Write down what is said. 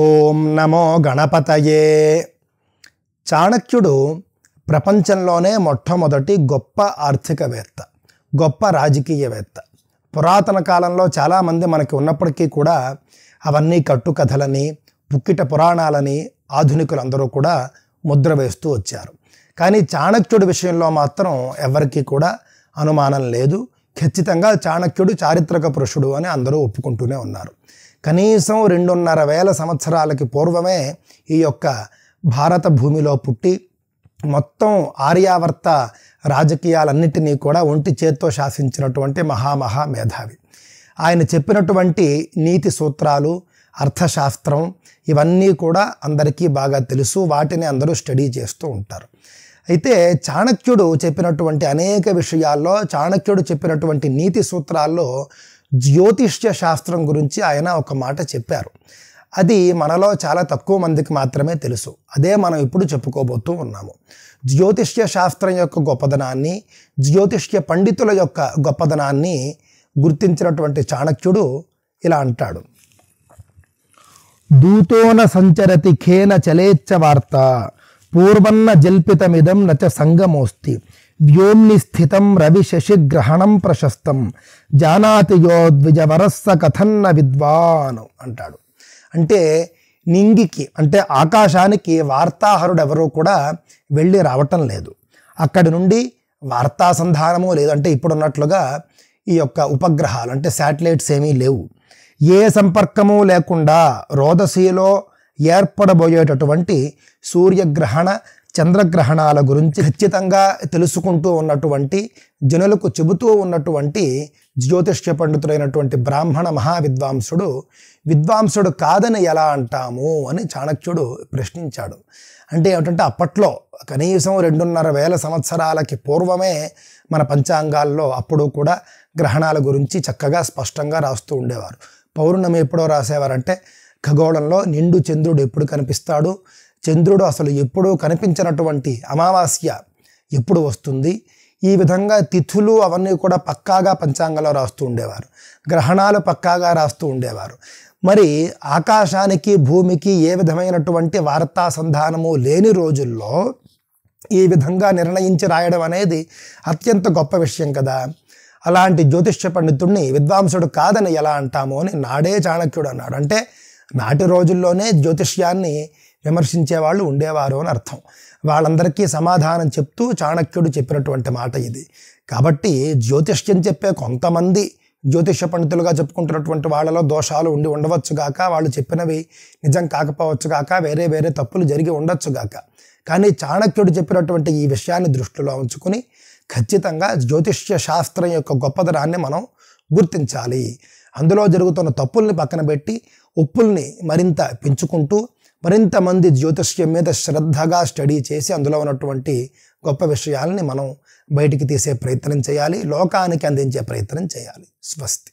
ఓం నమో గణపతయే చాణక్యుడు ప్రపంచంలోనే మొట్టమొదటి గొప్ప ఆర్థికవేత్త గొప్ప రాజకీయవేత్త పురాతన కాలంలో చాలామంది మనకి ఉన్నప్పటికీ కూడా అవన్నీ కట్టుకథలని పుక్కిట పురాణాలని ఆధునికులందరూ కూడా ముద్ర వేస్తూ వచ్చారు కానీ చాణక్యుడి విషయంలో మాత్రం ఎవరికీ కూడా అనుమానం లేదు ఖచ్చితంగా చాణక్యుడు చారిత్రక పురుషుడు అని అందరూ ఒప్పుకుంటూనే ఉన్నారు కనీసం రెండున్నర వేల సంవత్సరాలకి పూర్వమే ఈ యొక్క భారత భూమిలో పుట్టి మొత్తం ఆర్యావర్త రాజకీయాలన్నిటినీ కూడా ఒంటి చేత్తో శాసించినటువంటి మహామహా మేధావి ఆయన చెప్పినటువంటి నీతి సూత్రాలు అర్థశాస్త్రం ఇవన్నీ కూడా అందరికీ బాగా తెలుసు వాటిని అందరూ స్టడీ చేస్తూ ఉంటారు అయితే చాణక్యుడు చెప్పినటువంటి అనేక విషయాల్లో చాణక్యుడు చెప్పినటువంటి నీతి సూత్రాల్లో జ్యోతిష్య శాస్త్రం గురించి ఆయన ఒక మాట చెప్పారు అది మనలో చాలా తక్కువ మందికి మాత్రమే తెలుసు అదే మనం ఇప్పుడు చెప్పుకోబోతూ ఉన్నాము జ్యోతిష్య శాస్త్రం యొక్క గొప్పదనాన్ని జ్యోతిష్య పండితుల యొక్క గొప్పదనాన్ని గుర్తించినటువంటి చాణక్యుడు ఇలా అంటాడు దూతోన సంచరతి ఖేన చలేచ్ఛ వార్త పూర్వన్న జల్పితమిదం నచ సంగమోస్తి వ్యోమ్ని స్థితం రవిశశిగ్రహణం ప్రశస్తం జానాతి యో ద్విజవరస్స కథన్న విద్వాను అంటాడు అంటే నింగికి అంటే ఆకాశానికి వార్తాహరుడెవరూ కూడా వెళ్ళి రావటం లేదు అక్కడి నుండి వార్తా సంధానము లేదు అంటే ఇప్పుడున్నట్లుగా ఈ యొక్క ఉపగ్రహాలు అంటే శాటిలైట్స్ ఏమీ లేవు ఏ సంపర్కము లేకుండా రోదసీలో ఏర్పడబోయేటటువంటి సూర్యగ్రహణ చంద్రగ్రహణాల గురించి ఖచ్చితంగా తెలుసుకుంటూ ఉన్నటువంటి జనులకు చెబుతూ ఉన్నటువంటి జ్యోతిష్య పండితుడైనటువంటి బ్రాహ్మణ మహావిద్వాంసుడు విద్వాంసుడు కాదని ఎలా అంటాము అని చాణక్యుడు ప్రశ్నించాడు అంటే ఏమిటంటే అప్పట్లో కనీసం రెండున్నర వేల సంవత్సరాలకి పూర్వమే మన పంచాంగాల్లో అప్పుడు కూడా గ్రహణాల గురించి చక్కగా స్పష్టంగా రాస్తూ ఉండేవారు పౌర్ణమి ఎప్పుడో రాసేవారంటే ఖగోళంలో నిండు చంద్రుడు ఎప్పుడు కనిపిస్తాడు చంద్రుడు అసలు ఎప్పుడూ కనిపించినటువంటి అమావాస్య ఎప్పుడు వస్తుంది ఈ విధంగా తిథులు అవన్నీ కూడా పక్కాగా పంచాంగంలో రాస్తూ ఉండేవారు గ్రహణాలు పక్కాగా రాస్తూ ఉండేవారు మరి ఆకాశానికి భూమికి ఏ విధమైనటువంటి వార్తా సంధానము లేని రోజుల్లో ఈ విధంగా నిర్ణయించి రాయడం అనేది అత్యంత గొప్ప విషయం కదా అలాంటి జ్యోతిష్య పండితుడిని విద్వాంసుడు కాదని ఎలా అంటాము అని నాడే చాణక్యుడు అన్నాడు అంటే నాటి రోజుల్లోనే జ్యోతిష్యాన్ని విమర్శించే వాళ్ళు ఉండేవారు అని అర్థం వాళ్ళందరికీ సమాధానం చెప్తూ చాణక్యుడు చెప్పినటువంటి మాట ఇది కాబట్టి జ్యోతిష్యం చెప్పే కొంతమంది జ్యోతిష పండితులుగా చెప్పుకుంటున్నటువంటి వాళ్ళలో దోషాలు ఉండి ఉండవచ్చు గాక వాళ్ళు చెప్పినవి నిజం కాకపోవచ్చు గాక వేరే వేరే తప్పులు జరిగి ఉండొచ్చు గాక కానీ చాణక్యుడు చెప్పినటువంటి ఈ విషయాన్ని దృష్టిలో ఉంచుకుని ఖచ్చితంగా జ్యోతిష్య శాస్త్రం యొక్క గొప్పదనాన్ని మనం గుర్తించాలి అందులో జరుగుతున్న తప్పుల్ని పక్కన పెట్టి ఉప్పుల్ని మరింత పెంచుకుంటూ మరింతమంది జ్యోతిష్యం మీద శ్రద్ధగా స్టడీ చేసి అందులో ఉన్నటువంటి గొప్ప విషయాలని మనం బయటికి తీసే ప్రయత్నం చేయాలి లోకానికి అందించే ప్రయత్నం చేయాలి స్వస్తి